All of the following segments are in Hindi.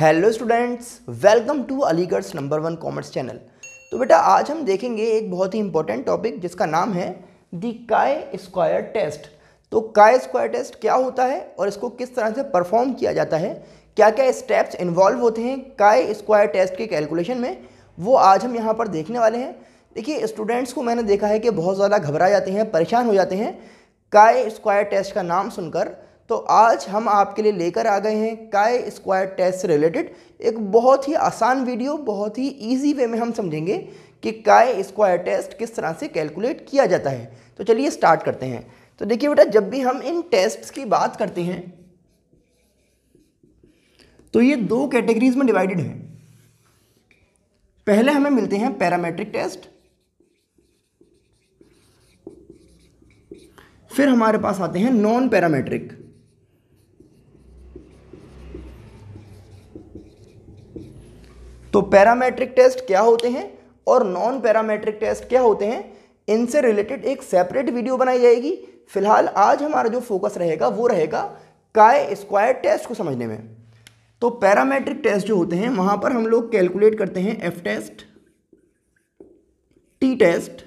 Hello students welcome to Aligarh number one commerce channel तो बेटा आज हम देखेंगे एक बहुत ही इंपॉर्टेंट टॉपिक जिसका नाम है दी काय स्क्वायर टेस्ट तो काय स्क्वायर टेस्ट क्या होता है और इसको किस तरह से परफॉर्म किया जाता है क्या क्या स्टेप्स इन्वॉल्व होते हैं काय स्क्वायर टेस्ट के कैलकुलेशन में वो आज हम यहाँ पर देखने वाले हैं देखिए स्टूडेंट्स को मैंने देखा है कि बहुत ज़्यादा घबरा जाते हैं परेशान हो जाते हैं काय स्क्वायर टेस्ट का नाम सुनकर तो आज हम आपके लिए लेकर आ गए हैं काय स्क्वायर टेस्ट से रिलेटेड एक बहुत ही आसान वीडियो बहुत ही ईजी वे में हम समझेंगे कि काय स्क्वायर टेस्ट किस तरह से कैलकुलेट किया जाता है तो चलिए स्टार्ट करते हैं तो देखिए बेटा जब भी हम इन टेस्ट्स की बात करते हैं तो ये दो कैटेगरीज में डिवाइडेड है पहले हमें मिलते हैं पैरामेट्रिक टेस्ट फिर हमारे पास आते हैं नॉन पैरामेट्रिक पैरामेट्रिक टेस्ट क्या होते हैं और नॉन पैरामेट्रिक टेस्ट क्या होते हैं इनसे रिलेटेड एक सेपरेट वीडियो बनाई जाएगी फिलहाल आज हमारा जो फोकस रहेगा वो रहेगा काय स्क्वायर टेस्ट को समझने में तो पैरामेट्रिक टेस्ट जो होते हैं वहां पर हम लोग कैलकुलेट करते हैं एफ टेस्ट टी टेस्ट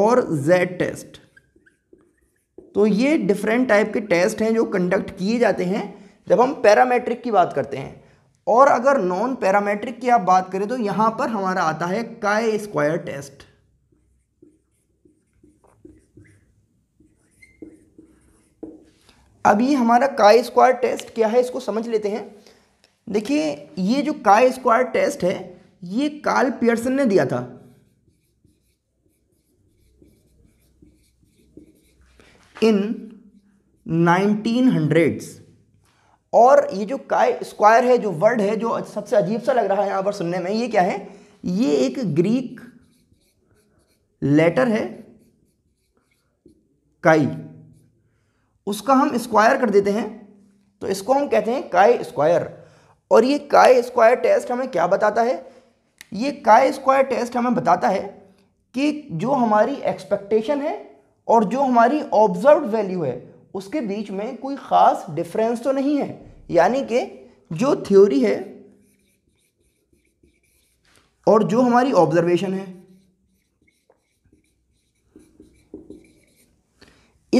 और जेड टेस्ट तो ये डिफरेंट टाइप के टेस्ट हैं जो कंडक्ट किए जाते हैं जब हम पैरामेट्रिक की बात करते हैं और अगर नॉन पैरामेट्रिक की आप बात करें तो यहां पर हमारा आता है काय स्क्वायर टेस्ट अभी हमारा काय स्क्वायर टेस्ट क्या है इसको समझ लेते हैं देखिए ये जो काय स्क्वायर टेस्ट है ये कार्ल पियर्सन ने दिया था इन नाइनटीन हंड्रेड्स और ये जो काय स्क्वायर है जो वर्ड है जो सबसे अजीब सा लग रहा है यहाँ पर सुनने में ये क्या है ये एक ग्रीक लेटर है काई उसका हम स्क्वायर कर देते हैं तो इसको हम कहते हैं काय स्क्वायर और ये काय स्क्वायर टेस्ट हमें क्या बताता है ये काय स्क्वायर टेस्ट हमें बताता है कि जो हमारी एक्सपेक्टेशन है और जो हमारी ऑब्जर्व वैल्यू है उसके बीच में कोई ख़ास डिफरेंस तो नहीं है यानी कि जो थ्योरी है और जो हमारी ऑब्जर्वेशन है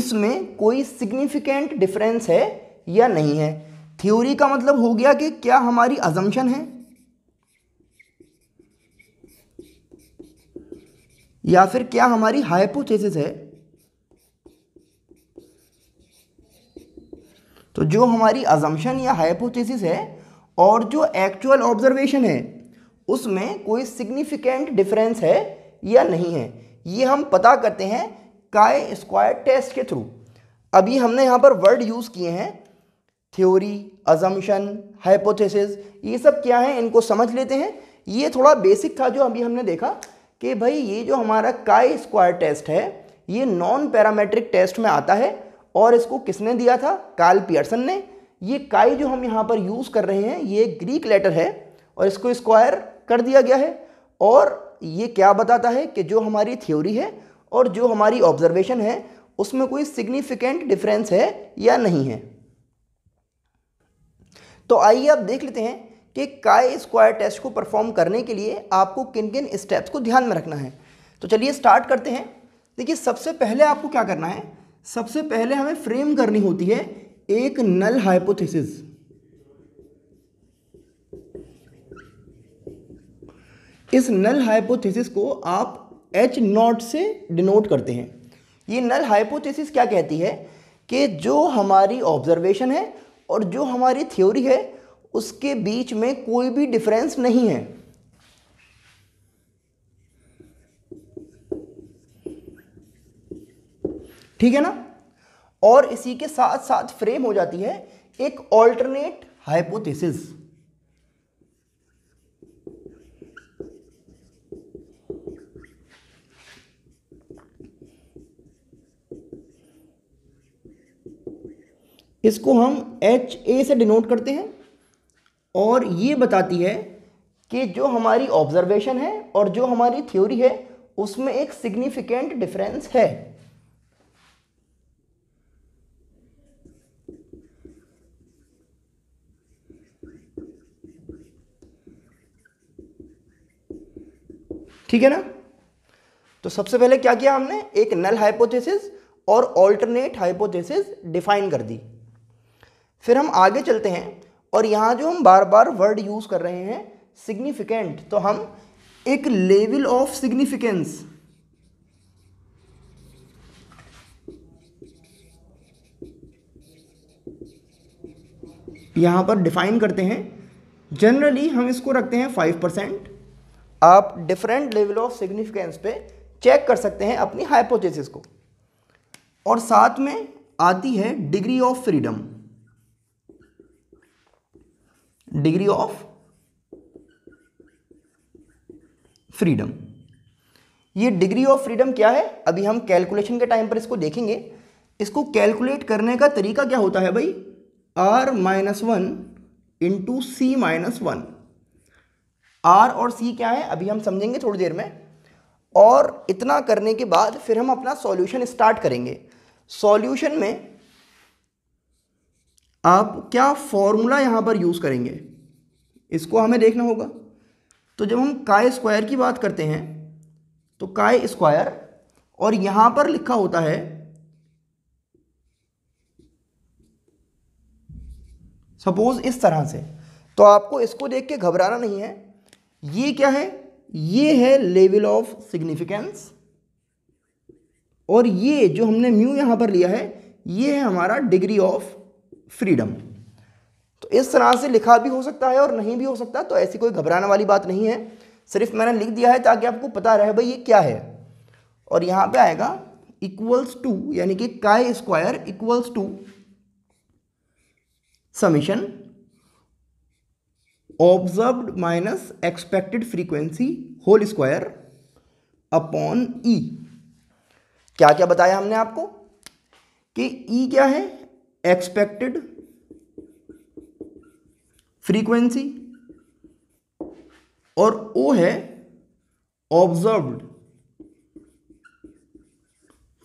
इसमें कोई सिग्निफिकेंट डिफरेंस है या नहीं है थ्योरी का मतलब हो गया कि क्या हमारी अजम्पन है या फिर क्या हमारी हाइपोथेसिस है तो जो हमारी अजम्पन या हाइपोथेसिस है और जो एक्चुअल ऑब्जर्वेशन है उसमें कोई सिग्निफिकेंट डिफरेंस है या नहीं है ये हम पता करते हैं काय स्क्वायर टेस्ट के थ्रू अभी हमने यहाँ पर वर्ड यूज़ किए हैं थ्योरी अजम्पन हाइपोथेसिस ये सब क्या है इनको समझ लेते हैं ये थोड़ा बेसिक था जो अभी हमने देखा कि भाई ये जो हमारा काय स्क्वायर टेस्ट है ये नॉन पैरामेट्रिक टेस्ट में आता है और इसको किसने दिया था काल पियर्सन ने ये काई जो हम यहाँ पर यूज़ कर रहे हैं ये ग्रीक लेटर है और इसको स्क्वायर कर दिया गया है और ये क्या बताता है कि जो हमारी थ्योरी है और जो हमारी ऑब्जर्वेशन है उसमें कोई सिग्निफिकेंट डिफरेंस है या नहीं है तो आइए आप देख लेते हैं कि काय स्क्वायर टेस्ट को परफॉर्म करने के लिए आपको किन किन स्टेप्स को ध्यान में रखना है तो चलिए स्टार्ट करते हैं देखिए सबसे पहले आपको क्या करना है सबसे पहले हमें फ्रेम करनी होती है एक नल हाइपोथेसिस इस नल हाइपोथेसिस को आप एच नॉट से डिनोट करते हैं ये नल हाइपोथेसिस क्या कहती है कि जो हमारी ऑब्जर्वेशन है और जो हमारी थ्योरी है उसके बीच में कोई भी डिफरेंस नहीं है ठीक है ना और इसी के साथ साथ फ्रेम हो जाती है एक ऑल्टरनेट हाइपोथेसिस इसको हम एच ए से डिनोट करते हैं और ये बताती है कि जो हमारी ऑब्जर्वेशन है और जो हमारी थ्योरी है उसमें एक सिग्निफिकेंट डिफरेंस है ठीक है ना तो सबसे पहले क्या किया हमने एक नल हाइपोथेसिस और ऑल्टरनेट हाइपोथेसिस डिफाइन कर दी फिर हम आगे चलते हैं और यहाँ जो हम बार बार वर्ड यूज़ कर रहे हैं सिग्निफिकेंट तो हम एक लेवल ऑफ सिग्निफिकेंस यहाँ पर डिफाइन करते हैं जनरली हम इसको रखते हैं फाइव परसेंट आप डिफरेंट लेवल ऑफ सिग्निफिकेंस पे चेक कर सकते हैं अपनी हाइपोथेसिस को और साथ में आती है degree of freedom degree of freedom ये डिग्री ऑफ फ्रीडम क्या है अभी हम कैलकुलेशन के टाइम पर इसको देखेंगे इसको कैलकुलेट करने का तरीका क्या होता है भाई R minus one into C minus one R और सी क्या है अभी हम समझेंगे थोड़ी देर में और इतना करने के बाद फिर हम अपना सॉल्यूशन स्टार्ट करेंगे सॉल्यूशन में आप क्या फॉर्मूला यहां पर यूज़ करेंगे इसको हमें देखना होगा तो जब हम काय स्क्वायर की बात करते हैं तो काय स्क्वायर और यहां पर लिखा होता है सपोज इस तरह से तो आपको इसको देख के घबराना नहीं है ये क्या है ये है लेवल ऑफ सिग्निफिकेंस और ये जो हमने म्यू यहां पर लिया है ये है हमारा डिग्री ऑफ फ्रीडम तो इस तरह से लिखा भी हो सकता है और नहीं भी हो सकता तो ऐसी कोई घबराने वाली बात नहीं है सिर्फ मैंने लिख दिया है ताकि आपको पता रहे भाई ये क्या है और यहां पे आएगा इक्वल्स टू यानी कि chi square equals to summation observed minus expected frequency whole square upon E क्या क्या बताया हमने आपको कि ई e क्या है एक्सपेक्टेड फ्रीक्वेंसी और ओ है ऑब्जर्व्ड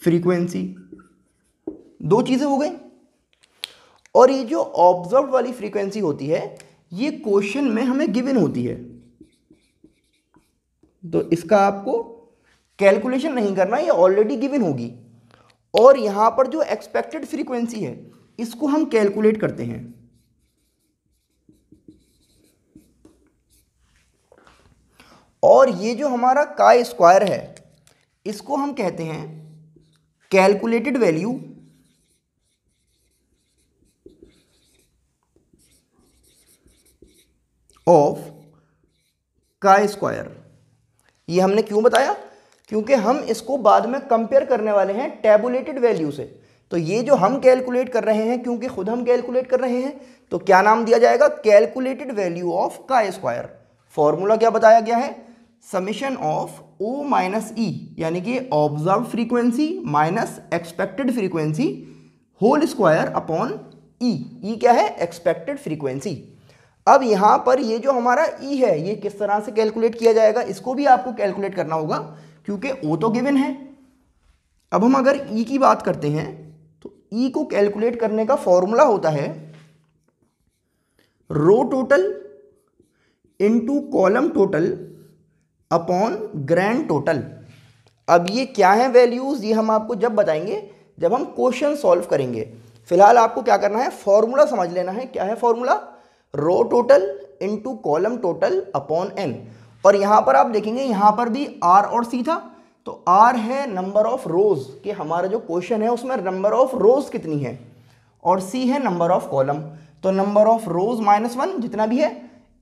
फ्रीक्वेंसी दो चीज़ें हो गई और ये जो ऑब्जर्व वाली फ्रीक्वेंसी होती है ये क्वेश्चन में हमें गिवन होती है तो इसका आपको कैलकुलेशन नहीं करना ये ऑलरेडी गिवन होगी और यहां पर जो एक्सपेक्टेड फ्रीक्वेंसी है इसको हम कैलकुलेट करते हैं और ये जो हमारा का स्क्वायर है इसको हम कहते हैं calculated value of chi square ये हमने क्यों बताया क्योंकि हम इसको बाद में कंपेयर करने वाले हैं टेबुलेटेड वैल्यू से तो ये जो हम कैलकुलेट कर रहे हैं क्योंकि खुद हम कैलकुलेट कर रहे हैं तो क्या नाम दिया जाएगा calculated value of chi square formula क्या बताया गया है summation of O minus E यानी कि observe frequency minus expected frequency whole square upon E E क्या है एक्सपेक्टेड फ्रीक्वेंसी अब यहां पर ये जो हमारा ई e है ये किस तरह से कैलकुलेट किया जाएगा इसको भी आपको कैलकुलेट करना होगा क्योंकि ओ तो गिवन है अब हम अगर ई e की बात करते हैं तो ई e को कैलकुलेट करने का फॉर्मूला होता है row total into column total upon grand total अब ये क्या है वैल्यूज़ ये हम आपको जब बताएंगे जब हम क्वेश्चन सॉल्व करेंगे फिलहाल आपको क्या करना है फॉर्मूला समझ लेना है क्या है formula row total into column total upon N और यहाँ पर आप देखेंगे यहाँ पर भी आर और सी था तो आर है नंबर ऑफ रोज कि हमारा जो क्वेश्चन है उसमें नंबर ऑफ रोज कितनी है और सी है नंबर ऑफ कॉलम तो number of rows minus one जितना भी है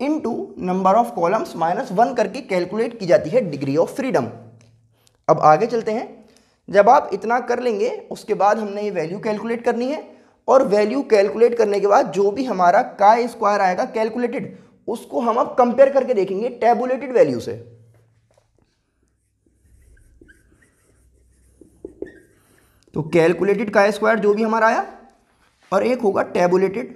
into number of columns minus one करके कैलकुलेट की जाती है डिग्री ऑफ फ्रीडम अब आगे चलते हैं जब आप इतना कर लेंगे उसके बाद हमने ये वैल्यू कैलकुलेट करनी है और वैल्यू कैलकुलेट करने के बाद जो भी हमारा का स्क्वायर आएगा कैलकुलेटेड उसको हम अब कंपेयर करके देखेंगे टेबुलेटेड वैल्यू से तो कैलकुलेटेड का स्क्वायर जो भी हमारा आया और एक होगा टेबुलेटेड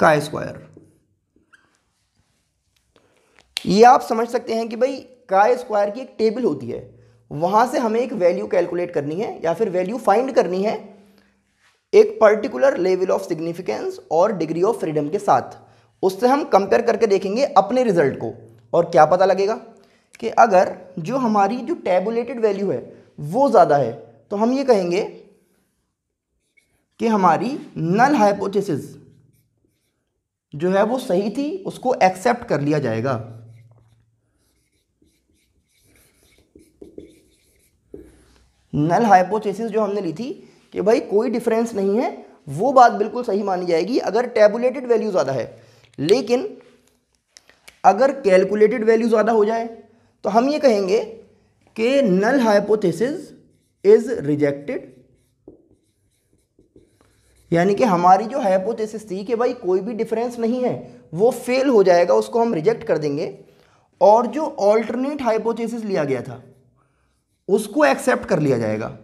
का स्क्वायर ये आप समझ सकते हैं कि भाई का स्क्वायर की एक टेबल होती है वहाँ से हमें एक वैल्यू कैलकुलेट करनी है या फिर वैल्यू फाइंड करनी है एक पर्टिकुलर लेवल ऑफ सिग्निफिकेंस और डिग्री ऑफ फ्रीडम के साथ उससे हम कंपेयर करके देखेंगे अपने रिजल्ट को और क्या पता लगेगा कि अगर जो हमारी जो टेबुलेटेड वैल्यू है वो ज़्यादा है तो हम ये कहेंगे कि हमारी नल हाइपोथेसिस जो है वो सही थी उसको एक्सेप्ट कर लिया जाएगा नल हाइपोथेसिस जो हमने ली थी कि भाई कोई डिफरेंस नहीं है वो बात बिल्कुल सही मानी जाएगी अगर टेबुलेटेड वैल्यू ज़्यादा है लेकिन अगर कैलकुलेटेड वैल्यू ज़्यादा हो जाए तो हम ये कहेंगे कि नल हाइपोथेसिस इज रिजेक्टेड यानी कि हमारी जो हाइपोथेसिस थी कि भाई कोई भी डिफरेंस नहीं है वो फेल हो जाएगा उसको हम रिजेक्ट कर देंगे और जो ऑल्टरनेट हाइपोथेसिस लिया गया था उसको एक्सेप्ट कर लिया जाएगा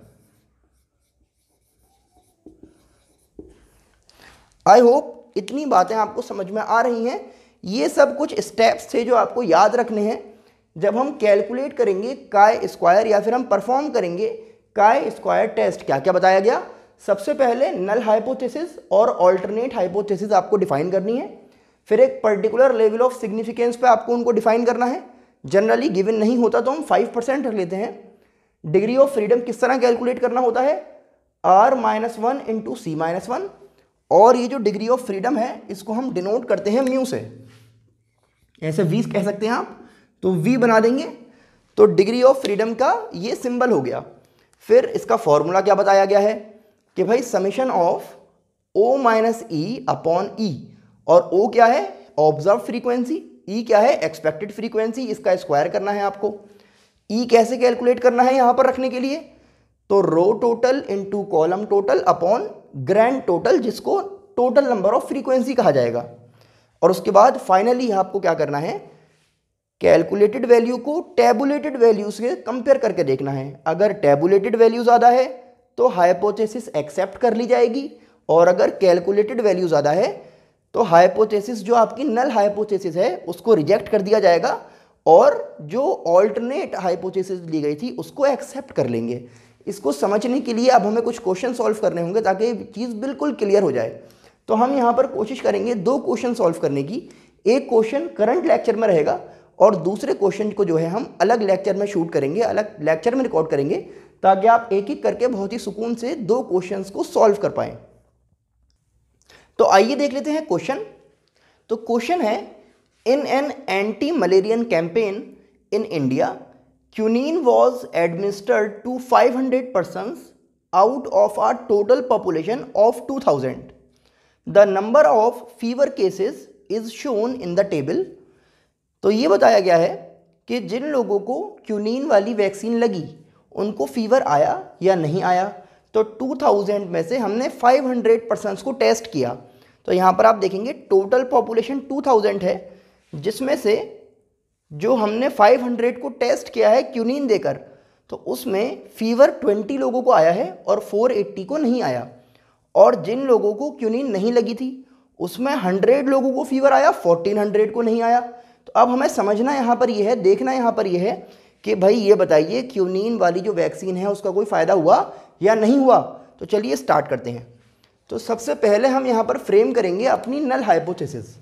आई होप इतनी बातें आपको समझ में आ रही हैं ये सब कुछ स्टेप्स थे जो आपको याद रखने हैं जब हम कैलकुलेट करेंगे काय स्क्वायर या फिर हम परफॉर्म करेंगे काय स्क्वायर टेस्ट क्या क्या बताया गया सबसे पहले नल हाइपोथेसिस और ऑल्टरनेट हाइपोथेसिस आपको डिफाइन करनी है फिर एक पर्टिकुलर लेवल ऑफ सिग्निफिकेंस पे आपको उनको डिफाइन करना है जनरली गिवन नहीं होता तो हम फाइव परसेंट रख लेते हैं डिग्री ऑफ फ्रीडम किस तरह कैलकुलेट करना होता है R minus one into C minus one और ये जो डिग्री ऑफ फ्रीडम है इसको हम डिनोट करते हैं म्यू से ऐसे वी कह सकते हैं आप तो वी बना देंगे तो डिग्री ऑफ फ्रीडम का ये सिंबल हो गया फिर इसका फॉर्मूला क्या बताया गया है कि भाई summation of O minus E upon E और ओ क्या है ऑब्जर्व फ्रीक्वेंसी ई क्या है एक्सपेक्टेड फ्रीक्वेंसी इसका स्क्वायर करना है आपको ई e कैसे कैलकुलेट करना है यहां पर रखने के लिए तो row total into column total upon grand total जिसको टोटल नंबर ऑफ फ्रीक्वेंसी कहा जाएगा और उसके बाद फाइनली यहाँ आपको क्या करना है कैलकुलेटेड वैल्यू को टेबुलेटेड वैल्यू से कंपेयर करके देखना है अगर टेबुलेटेड वैल्यू ज़्यादा है तो हाइपोथेसिस एक्सेप्ट कर ली जाएगी और अगर कैलकुलेटेड वैल्यू ज़्यादा है तो हाइपोथेसिस जो आपकी नल हाइपोथेसिस है उसको रिजेक्ट कर दिया जाएगा और जो ऑल्टरनेट हाइपोथेसिस ली गई थी उसको एक्सेप्ट कर लेंगे इसको समझने के लिए अब हमें कुछ क्वेश्चन सॉल्व करने होंगे ताकि चीज़ बिल्कुल क्लियर हो जाए तो हम यहाँ पर कोशिश करेंगे दो क्वेश्चन सॉल्व करने की एक क्वेश्चन करंट लेक्चर में रहेगा और दूसरे क्वेश्चन को जो है हम अलग लेक्चर में शूट करेंगे अलग लेक्चर में रिकॉर्ड करेंगे ताकि आप एक एक करके बहुत ही सुकून से दो क्वेश्चंस को सॉल्व कर पाए तो आइए देख लेते हैं क्वेश्चन तो क्वेश्चन है In an anti-malarian campaign in India, quinine was administered to 500 persons out of a total population of 2000. The number of fever cases is shown in the table. तो ये बताया गया है कि जिन लोगों को क्यूनिन वाली वैक्सीन लगी उनको फीवर आया या नहीं आया तो 2000 में से हमने 500 पर्सनस को टेस्ट किया तो यहाँ पर आप देखेंगे टोटल पॉपुलेशन 2000 है जिसमें से जो हमने 500 को टेस्ट किया है क्यूनिन देकर तो उसमें फीवर 20 लोगों को आया है और 480 को नहीं आया और जिन लोगों को क्यूनिन नहीं लगी थी उसमें 100 लोगों को फीवर आया 1400 को नहीं आया तो अब हमें समझना यहाँ पर यह है देखना यहाँ पर यह है कि भाई ये बताइए क्यूनिन वाली जो वैक्सीन है उसका कोई फ़ायदा हुआ या नहीं हुआ तो चलिए स्टार्ट करते हैं तो सबसे पहले हम यहाँ पर फ्रेम करेंगे अपनी नल हाइपोथेसिस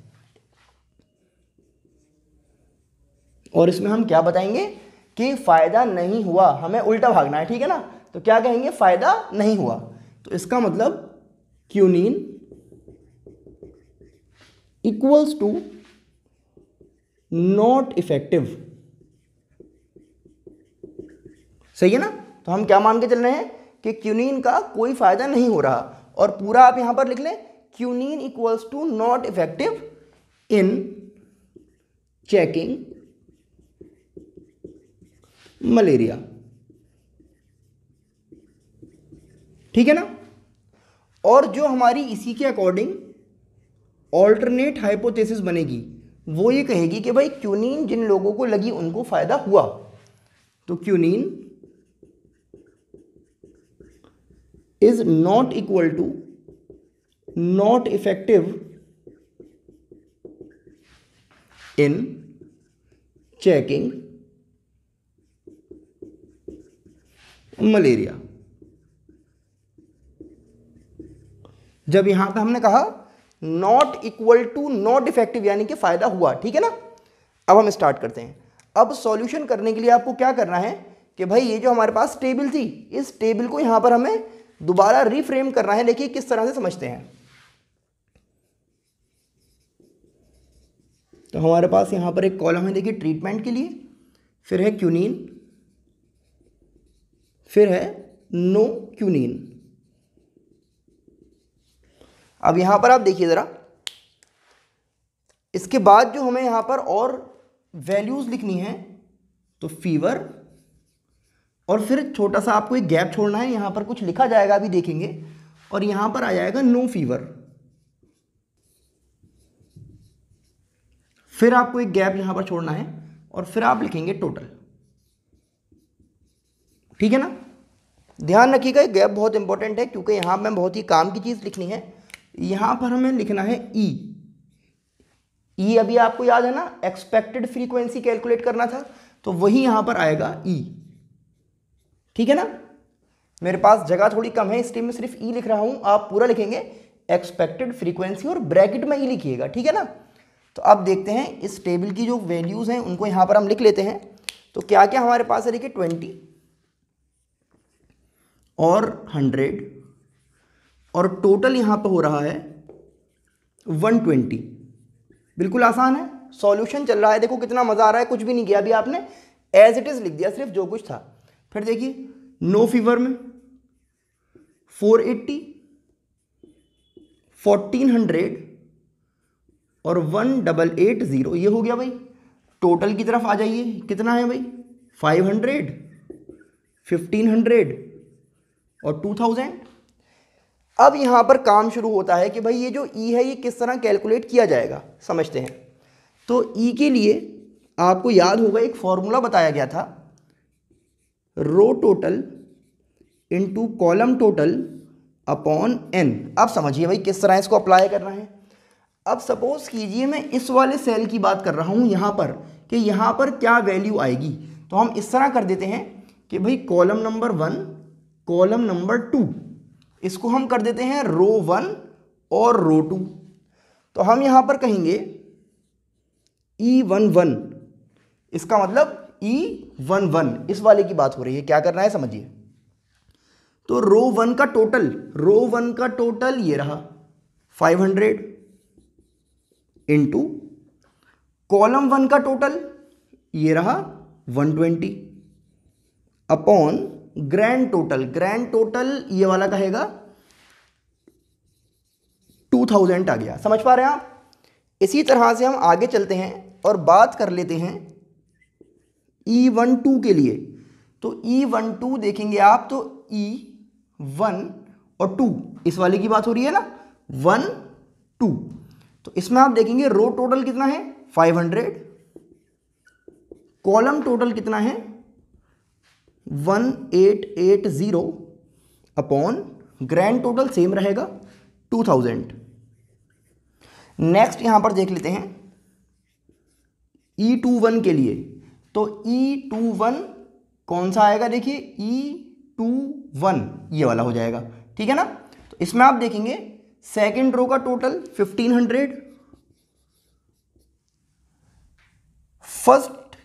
और इसमें हम क्या बताएंगे कि फ़ायदा नहीं हुआ हमें उल्टा भागना है ठीक है ना तो क्या कहेंगे फ़ायदा नहीं हुआ तो इसका मतलब quinine equals to not effective सही है ना तो हम क्या मान के चल रहे हैं कि क्यूनिन का कोई फायदा नहीं हो रहा और पूरा आप यहां पर लिख लें quinine equals to not effective in checking malaria ठीक है ना और जो हमारी इसी के अकॉर्डिंग ऑल्टरनेट हाइपोथेसिस बनेगी वो ये कहेगी कि भाई क्यूनिन जिन लोगों को लगी उनको फायदा हुआ तो quinine is not equal to not effective in checking malaria जब यहां पर हमने कहा not equal to not effective यानी कि फायदा हुआ ठीक है ना अब हम स्टार्ट करते हैं अब सॉल्यूशन करने के लिए आपको क्या करना है कि भाई ये जो हमारे पास टेबल थी इस टेबल को यहां पर हमें दोबारा रिफ्रेम करना है देखिए किस तरह से समझते हैं तो हमारे पास यहां पर एक कॉलम है देखिए ट्रीटमेंट के लिए फिर है क्यूनिन फिर है नो क्यूनिन अब यहां पर आप देखिए ज़रा इसके बाद जो हमें यहां पर और वैल्यूज़ लिखनी है तो फीवर और फिर छोटा सा आपको एक गैप छोड़ना है यहां पर कुछ लिखा जाएगा अभी देखेंगे और यहां पर आ जाएगा नो फीवर फिर आपको एक गैप यहां पर छोड़ना है और फिर आप लिखेंगे टोटल ठीक है ना ध्यान रखिएगा गैप बहुत इंपॉर्टेंट है क्योंकि यहाँ पर बहुत ही काम की चीज़ लिखनी है यहाँ पर हमें लिखना है ई e। ई e अभी आपको याद है ना एक्सपेक्टेड फ्रीक्वेंसी कैलकुलेट करना था तो वही यहाँ पर आएगा ई e। ठीक है ना मेरे पास जगह थोड़ी कम है इसलिए मैं सिर्फ ई लिख रहा हूँ आप पूरा लिखेंगे एक्सपेक्टेड फ्रीक्वेंसी और ब्रैकेट में ई लिखिएगा ठीक है ना तो अब देखते हैं इस टेबल की जो वैल्यूज़ हैं उनको यहाँ पर हम लिख लेते हैं तो क्या क्या हमारे पास है देखिए ट्वेंटी और हंड्रेड और टोटल यहाँ पर हो रहा है वन ट्वेंटी बिल्कुल आसान है सॉल्यूशन चल रहा है देखो कितना मज़ा आ रहा है कुछ भी नहीं किया अभी आपने एज इट इज़ लिख दिया सिर्फ जो कुछ था फिर देखिए नो फीवर में फोर एट्टी फोर्टीन हंड्रेड और वन डबल एट ज़ीरो ये हो गया भाई टोटल की तरफ आ जाइए कितना है भाई फाइव हंड्रेड फिफ्टीन हंड्रेड और टू थाउजेंड अब यहां पर काम शुरू होता है कि भाई ये जो ई e है ये किस तरह कैलकुलेट किया जाएगा समझते हैं तो ई e के लिए आपको याद होगा एक फॉर्मूला बताया गया था row total to column total upon N अब समझिए भाई किस तरह इसको अप्लाई करना है अब सपोज कीजिए मैं इस वाले सेल की बात कर रहा हूँ यहां पर कि यहां पर क्या वैल्यू आएगी तो हम इस तरह कर देते हैं कि भाई column number one column number two इसको हम कर देते हैं रो वन और रो टू तो हम यहां पर कहेंगे ई वन वन इसका मतलब ई वन वन इस वाले की बात हो रही है क्या करना है समझिए तो रो वन का टोटल रो वन का टोटल ये रहा five hundred into column one का टोटल ये रहा one twenty upon grand total grand total ये वाला कहेगा टू थाउजेंड आ गया समझ पा रहे हैं आप इसी तरह से हम आगे चलते हैं और बात कर लेते हैं ई वन टू के लिए तो ई वन टू देखेंगे आप तो ई e वन और टू इस वाले की बात हो रही है ना वन टू तो इसमें आप देखेंगे रो टोटल कितना है फाइव हंड्रेड कॉलम टोटल कितना है one eight eight zero upon grand total same रहेगा टू थाउजेंड नेक्स्ट यहाँ पर देख लेते हैं ई टू वन के लिए तो ई टू वन कौन सा आएगा देखिए ई टू वन ये वाला हो जाएगा ठीक है ना तो इसमें आप देखेंगे सेकेंड रो का total fifteen hundred first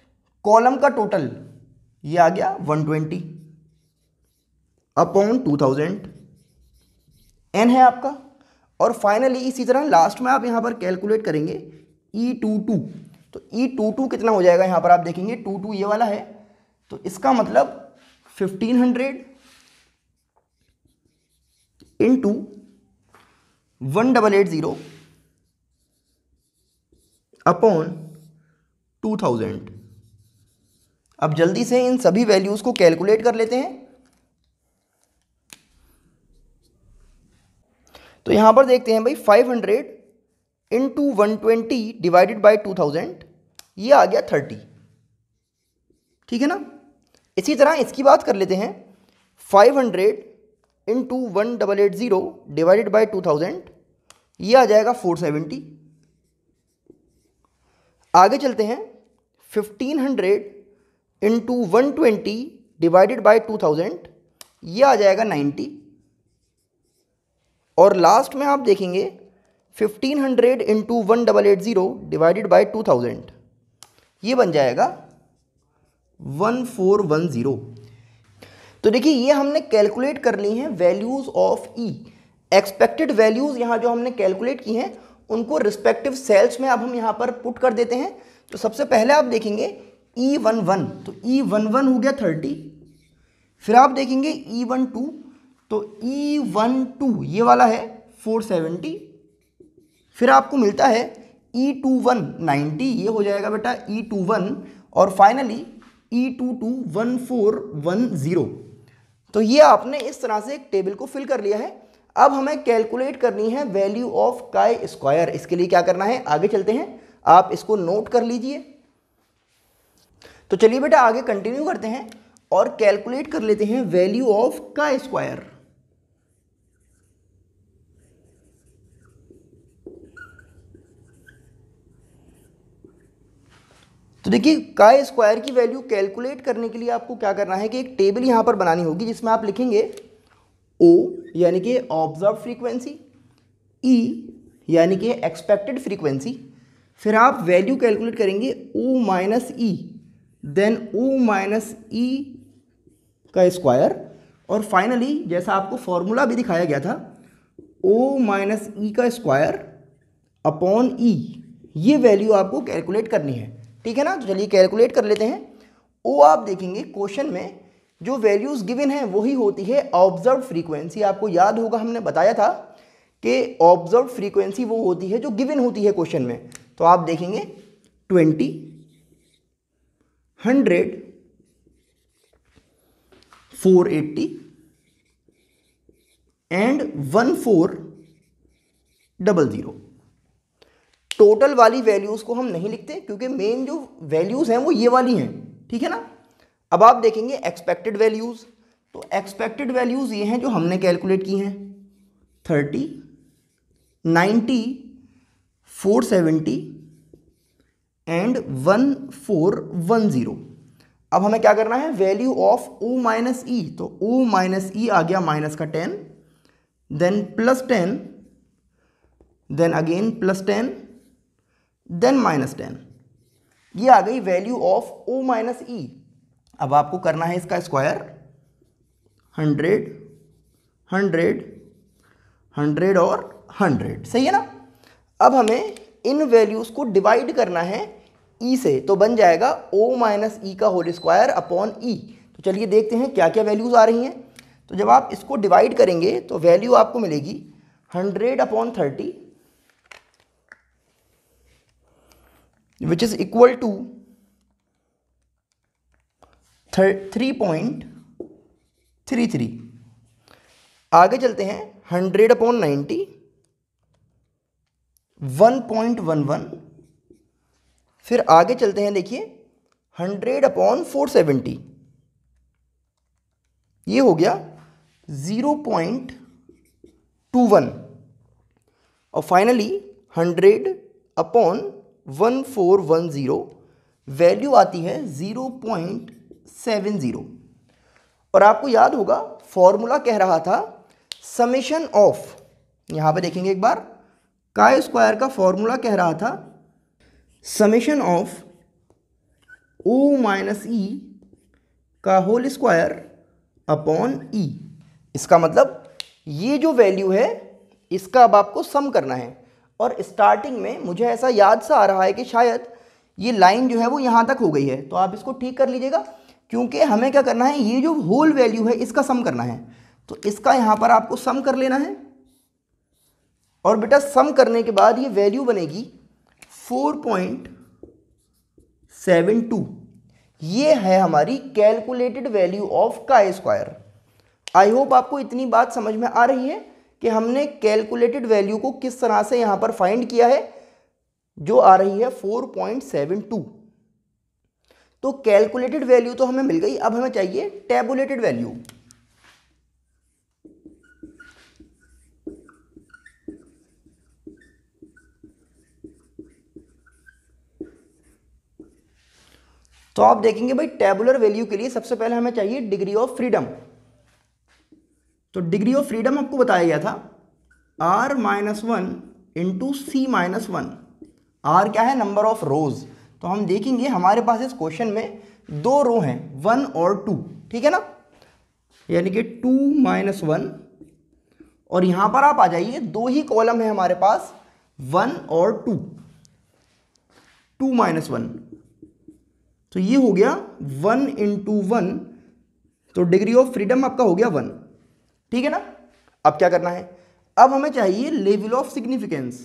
column का टोटल ये आ गया 120 अपॉन टू एन है आपका और फाइनली इसी तरह लास्ट में आप यहां पर कैलकुलेट करेंगे ई टू टू तो ई टू टू कितना हो जाएगा यहां पर आप देखेंगे टू टू ये वाला है तो इसका मतलब fifteen hundred into one double eight zero upon two thousand अब जल्दी से इन सभी वैल्यूज़ को कैलकुलेट कर लेते हैं तो यहाँ पर देखते हैं भाई 500 hundred into one divided by two thousand ये आ गया थर्टी ठीक है ना इसी तरह इसकी बात कर लेते हैं five hundred into one double eight zero divided by two thousand ये आ जाएगा फोर सेवेंटी आगे चलते हैं fifteen hundred into one twenty divided by two thousand ये आ जाएगा नाइन्टी और लास्ट में आप देखेंगे fifteen hundred into one double eight zero divided by two thousand ये बन जाएगा वन फोर वन ज़ीरो तो देखिए ये हमने कैलकुलेट कर ली हैं values of E expected values यहाँ जो हमने कैलकुलेट की हैं उनको रिस्पेक्टिव सेल्स में अब हम यहाँ पर पुट कर देते हैं तो सबसे पहले आप देखेंगे ई वन वन तो ई वन वन हो गया थर्टी फिर आप देखेंगे ई वन टू तो ई वन टू ये वाला है फोर सेवेंटी फिर आपको मिलता है ई टू वन नाइन्टी ये हो जाएगा बेटा ई टू वन और finally E two two one four one zero तो ये आपने इस तरह से एक टेबल को फिल कर लिया है अब हमें कैलकुलेट करनी है वैल्यू ऑफ काई स्क्वायर इसके लिए क्या करना है आगे चलते हैं आप इसको नोट कर लीजिए तो चलिए बेटा आगे कंटिन्यू करते हैं और कैलकुलेट कर लेते हैं वैल्यू ऑफ का स्क्वायर तो देखिए का स्क्वायर की वैल्यू कैलकुलेट करने के लिए आपको क्या करना है कि एक टेबल यहां पर बनानी होगी जिसमें आप लिखेंगे ओ यानी कि ऑब्जर्व फ्रीक्वेंसी ई यानी कि एक्सपेक्टेड फ्रीक्वेंसी फिर आप वैल्यू कैलकुलेट करेंगे O minus E then O minus E का स्क्वायर और फाइनली जैसा आपको फॉर्मूला भी दिखाया गया था ओ माइनस ई का स्क्वायर अपॉन ई ये वैल्यू आपको कैलकुलेट करनी है ठीक है ना तो चलिए कैलकुलेट कर लेते हैं ओ आप देखेंगे क्वेश्चन में जो वैल्यूज़ गिवन हैं वही होती है ऑब्जर्व फ्रीक्वेंसी आपको याद होगा हमने बताया था कि ऑब्जर्व फ्रीक्वेंसी वो होती है जो गिवन होती है क्वेश्चन में तो आप देखेंगे twenty hundred four eighty and one four double zero total वाली वैल्यूज़ को हम नहीं लिखते क्योंकि मेन जो वैल्यूज़ हैं वो ये वाली हैं ठीक है ना अब आप देखेंगे एक्सपेक्टेड वैल्यूज़ तो एक्सपेक्टेड वैल्यूज़ ये हैं जो हमने कैलकुलेट की हैं thirty ninety four seventy and one four one zero अब हमें क्या करना है value of O minus E तो ओ माइनस ई आ गया माइनस का ten then plus ten then again plus ten then minus ten ये आ गई value of O minus E अब आपको करना है इसका स्क्वायर हंड्रेड हंड्रेड हंड्रेड और हंड्रेड सही है ना अब हमें इन वैल्यूज़ को डिवाइड करना है ई e से तो बन जाएगा ओ माइनस ई का होल स्क्वायर अपॉन ई तो चलिए देखते हैं क्या क्या वैल्यूज़ आ रही हैं तो जब आप इसको डिवाइड करेंगे तो वैल्यू आपको मिलेगी hundred upon thirty which is equal to three point three three आगे चलते हैं hundred upon ninety one point one one फिर आगे चलते हैं देखिए हंड्रेड अपॉन फोर सेवेंटी ये हो गया ज़ीरो पॉइंट टू वन और finally hundred upon one four one zero value आती है ज़ीरो पॉइंट सेवन ज़ीरो और आपको याद होगा फॉर्मूला कह रहा था समेशन ऑफ यहां पे देखेंगे एक बार का स्क्वायर का फॉर्मूला कह रहा था summation of O minus E का होल स्क्वायर अपॉन ई इसका मतलब ये जो वैल्यू है इसका अब आपको सम करना है और स्टार्टिंग में मुझे ऐसा याद सा आ रहा है कि शायद ये लाइन जो है वो यहाँ तक हो गई है तो आप इसको ठीक कर लीजिएगा क्योंकि हमें क्या करना है ये जो होल वैल्यू है इसका सम करना है तो इसका यहाँ पर आपको सम कर लेना है और बेटा सम करने के बाद ये वैल्यू बनेगी फोर पॉइंट सेवन टू ये है हमारी calculated value of chi square I hope आपको इतनी बात समझ में आ रही है कि हमने कैलकुलेटेड वैल्यू को किस तरह से यहां पर फाइंड किया है जो आ रही है 4.72 तो कैलकुलेटेड वैल्यू तो हमें मिल गई अब हमें चाहिए टेबुलेटेड वैल्यू तो आप देखेंगे भाई टेबुलर वैल्यू के लिए सबसे पहले हमें चाहिए डिग्री ऑफ फ्रीडम तो डिग्री ऑफ फ्रीडम आपको बताया गया था R minus one into C minus one R क्या है नंबर ऑफ रोज तो हम देखेंगे हमारे पास इस क्वेश्चन में दो रो हैं वन और टू ठीक है ना यानी कि टू माइनस वन और यहाँ पर आप आ जाइए दो ही कॉलम है हमारे पास वन और टू टू माइनस वन तो ये हो गया वन इंटू वन तो डिग्री ऑफ फ्रीडम आपका हो गया वन ठीक है ना अब क्या करना है अब हमें चाहिए लेवल ऑफ सिग्निफिकेंस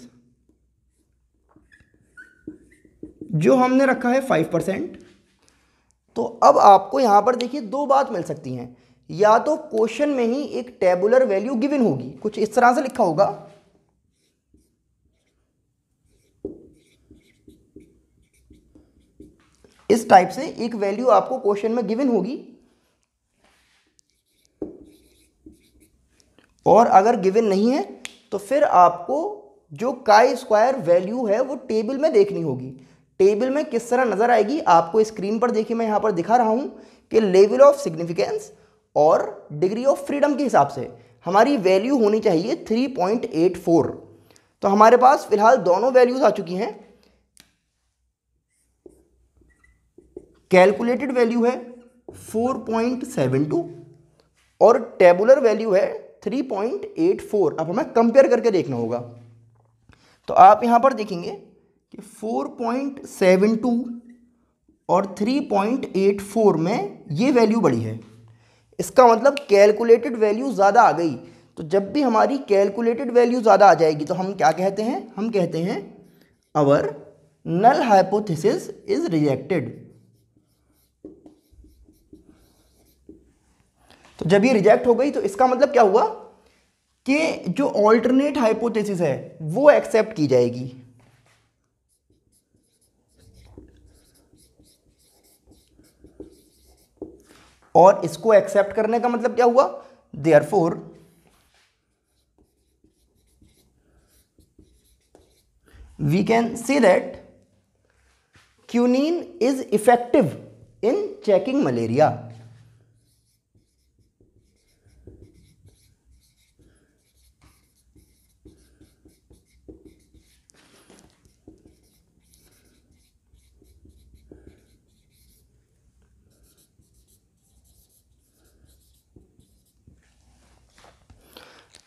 जो हमने रखा है फाइव परसेंट तो अब आपको यहां पर देखिए दो बात मिल सकती हैं या तो क्वेश्चन में ही एक टेबुलर वैल्यू गिवन होगी कुछ इस तरह से लिखा होगा इस टाइप से एक वैल्यू आपको क्वेश्चन में गिवन होगी और अगर गिवन नहीं है तो फिर आपको जो काई स्क्वायर वैल्यू है वो टेबल में देखनी होगी टेबल में किस तरह नज़र आएगी आपको स्क्रीन पर देखिए मैं यहां पर दिखा रहा हूं कि लेवल ऑफ सिग्निफिकेंस और डिग्री ऑफ फ्रीडम के हिसाब से हमारी वैल्यू होनी चाहिए 3.84 तो हमारे पास फिलहाल दोनों वैल्यूज़ आ चुकी हैं कैलकुलेटेड वैल्यू है 4.72 और टेबुलर वैल्यू है 3.84 अब हमें कंपेयर करके देखना होगा तो आप यहाँ पर देखेंगे कि 4.72 और 3.84 में ये वैल्यू बढ़ी है इसका मतलब कैलकुलेटेड वैल्यू ज़्यादा आ गई तो जब भी हमारी कैलकुलेटेड वैल्यू ज़्यादा आ जाएगी तो हम क्या कहते हैं हम कहते हैं our null hypothesis is rejected तो जब ये रिजेक्ट हो गई तो इसका मतलब क्या हुआ कि जो ऑल्टरनेट हाइपोथेसिस है वो एक्सेप्ट की जाएगी और इसको एक्सेप्ट करने का मतलब क्या हुआ therefore we can see that quinine is effective in checking malaria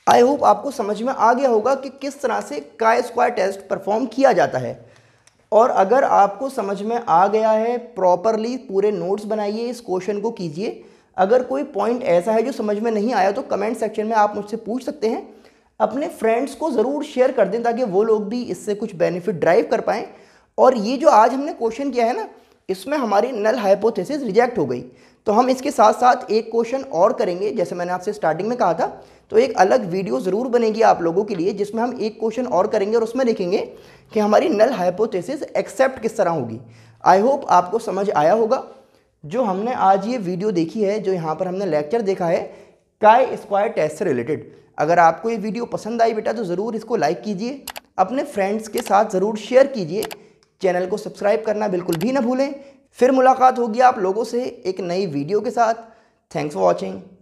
I hope आपको समझ में आ गया होगा कि किस तरह से का स्क्वायर टेस्ट परफॉर्म किया जाता है और अगर आपको समझ में आ गया है प्रॉपरली पूरे नोट्स बनाइए इस क्वेश्चन को कीजिए अगर कोई पॉइंट ऐसा है जो समझ में नहीं आया तो कमेंट सेक्शन में आप मुझसे पूछ सकते हैं अपने फ्रेंड्स को ज़रूर शेयर कर दें ताकि वो लोग भी इससे कुछ बेनिफिट ड्राइव कर पाएँ और ये जो आज हमने क्वेश्चन किया है ना इसमें हमारी नल हाइपोथेसिस रिजेक्ट हो गई तो हम इसके साथ साथ एक क्वेश्चन और करेंगे जैसे मैंने आपसे स्टार्टिंग में कहा था तो एक अलग वीडियो ज़रूर बनेगी आप लोगों के लिए जिसमें हम एक क्वेश्चन और करेंगे और उसमें देखेंगे कि हमारी नल हाइपोथेसिस एक्सेप्ट किस तरह होगी आई होप आपको समझ आया होगा जो हमने आज ये वीडियो देखी है जो यहाँ पर हमने लेक्चर देखा है काय स्क्वायर टेस्ट से रिलेटेड अगर आपको ये वीडियो पसंद आई बेटा तो ज़रूर इसको लाइक कीजिए अपने फ्रेंड्स के साथ ज़रूर शेयर कीजिए चैनल को सब्सक्राइब करना बिल्कुल भी ना भूलें फिर मुलाकात होगी आप लोगों से एक नई वीडियो के साथ थैंक्स फॉर वॉचिंग